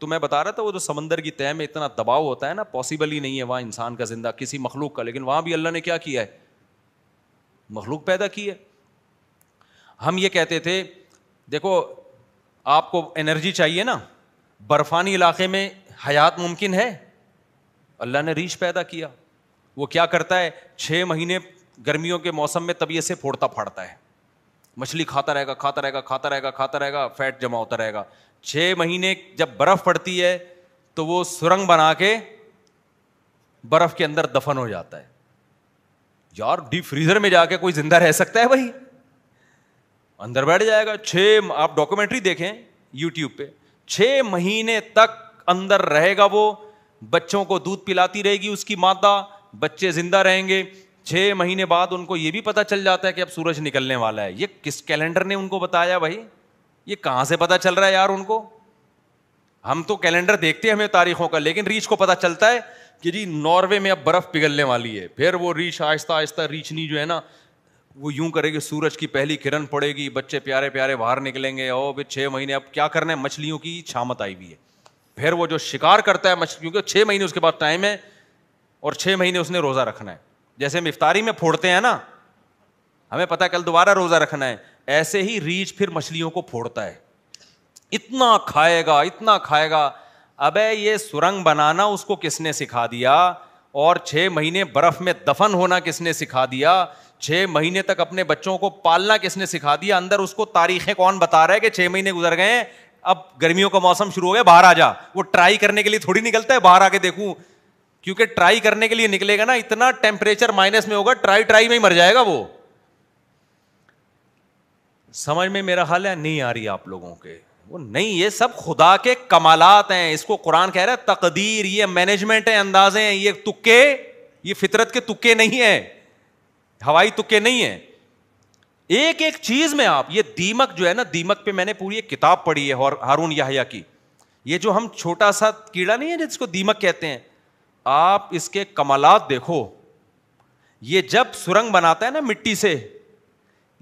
तो मैं बता रहा था वो जो समंदर की तय में इतना दबाव होता है ना पॉसिबल ही नहीं है वहाँ इंसान का जिंदा किसी मखलूक का लेकिन वहाँ भी अल्लाह ने क्या किया है मखलूक पैदा की है हम ये कहते थे देखो आपको एनर्जी चाहिए ना बर्फानी इलाके में हयात मुमकिन है अल्लाह ने रीछ पैदा किया वो क्या करता है छः महीने गर्मियों के मौसम में तबीयत से फोड़ता फाड़ता है मछली खाता रहेगा खाता रहेगा खाता रहेगा खाता रहेगा फैट जमा होता रहेगा छह महीने जब बर्फ़ पड़ती है तो वो सुरंग बना के बर्फ़ के अंदर दफन हो जाता है यार डीप फ्रीजर में जाके कोई जिंदा रह सकता है भाई अंदर बैठ जाएगा छह आप डॉक्यूमेंट्री देखें यूट्यूब पे छह महीने तक अंदर रहेगा वो बच्चों को दूध पिलाती रहेगी उसकी माता बच्चे जिंदा रहेंगे छह महीने बाद उनको ये भी पता चल जाता है कि अब सूरज निकलने वाला है ये किस कैलेंडर ने उनको बताया भाई ये कहां से पता चल रहा है यार उनको हम तो कैलेंडर देखते हैं हमें तारीखों का लेकिन रीच को पता चलता है कि जी नॉर्वे में अब बर्फ पिघलने वाली है फिर वो रीछ आहिस्ता आहिस्ता रीछनी जो है ना वो यूं करेगी सूरज की पहली किरण पड़ेगी बच्चे प्यारे प्यारे बाहर निकलेंगे ओ भी छह महीने अब क्या करना है मछलियों की छामत आई हुई है फिर वो जो शिकार करता है मछली क्योंकि छः महीने उसके बाद टाइम है और छः महीने उसने रोज़ा रखना है जैसे हम इफ्तारी में फोड़ते हैं ना हमें पता है कल दोबारा रोज़ा रखना है ऐसे ही रीछ फिर मछलियों को फोड़ता है इतना खाएगा इतना खाएगा अबे ये सुरंग बनाना उसको किसने सिखा दिया और छः महीने बर्फ में दफन होना किसने सिखा दिया छः महीने तक अपने बच्चों को पालना किसने सिखा दिया अंदर उसको तारीखें कौन बता रहा है कि छः महीने गुजर गए अब गर्मियों का मौसम शुरू हो गया बाहर आ जा वो ट्राई करने के लिए थोड़ी निकलता है बाहर आके देखूं क्योंकि ट्राई करने के लिए निकलेगा ना इतना टेम्परेचर माइनस में होगा ट्राई ट्राई में ही मर जाएगा वो समझ में मेरा हाल है नहीं आ रही आप लोगों के वो नहीं ये सब खुदा के कमालात हैं इसको कुरान कह रहा है तकदीर ये मैनेजमेंट है अंदाजे हैं ये तुक्के ये फितरत के तुक्के नहीं है हवाई तुक्के नहीं है एक एक चीज में आप ये दीमक जो है ना दीमक पे मैंने पूरी एक किताब पढ़ी है और हारून याहिया की ये जो हम छोटा सा कीड़ा नहीं है जिसको दीमक कहते हैं आप इसके कमालात देखो ये जब सुरंग बनाता है ना मिट्टी से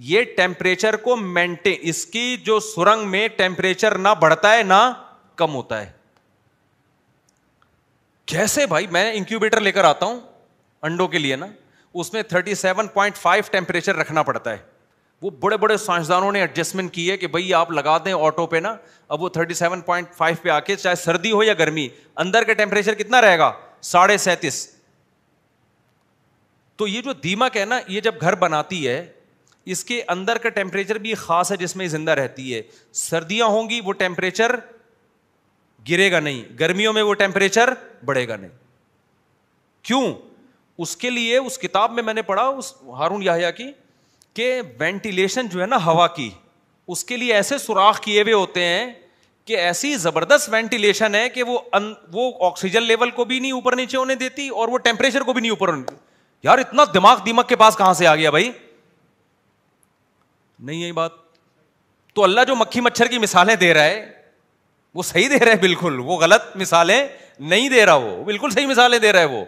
ये टेम्परेचर को मेंटेन इसकी जो सुरंग में टेम्परेचर ना बढ़ता है ना कम होता है कैसे भाई मैं इंक्यूबेटर लेकर आता हूं अंडों के लिए ना उसमें 37.5 टेम्परेचर रखना पड़ता है वो बड़े बड़े साइंसदानों ने एडजस्टमेंट की है कि भाई आप लगा दें ऑटो पे ना अब वो 37.5 पे आके चाहे सर्दी हो या गर्मी अंदर का टेम्परेचर कितना रहेगा साढ़े सैंतीस तो ये जो दीमक है ना ये जब घर बनाती है इसके अंदर का टेम्परेचर भी खास है जिसमें जिंदा रहती है सर्दियां होंगी वो टेम्परेचर गिरेगा नहीं गर्मियों में वो टेम्परेचर बढ़ेगा नहीं क्यों उसके लिए उस किताब में मैंने पढ़ा उस हारून याहिया की कि वेंटिलेशन जो है ना हवा की उसके लिए ऐसे सुराख किए हुए होते हैं कि ऐसी ज़बरदस्त वेंटिलेशन है कि वो अन, वो ऑक्सीजन लेवल को भी नहीं ऊपर नीचे होने देती और वो टेम्परेचर को भी नहीं ऊपर होने देती यार इतना दिमाग दिमाग के पास कहां से आ गया भाई नहीं यही बात तो अल्लाह जो मक्खी मच्छर की मिसालें दे रहा है वो सही दे रहा है बिल्कुल वो गलत मिसालें नहीं दे रहा वो बिल्कुल सही मिसालें दे रहा है वो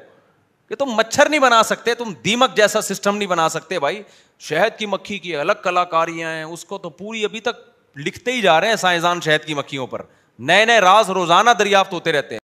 कि तुम मच्छर नहीं बना सकते तुम दीमक जैसा सिस्टम नहीं बना सकते भाई शहद की मक्खी की अलग कलाकारियां हैं उसको तो पूरी अभी तक लिखते ही जा रहे हैं साइंसदान शहद की मक्खियों पर नए नए राज रोजाना दरियाफ्त होते रहते हैं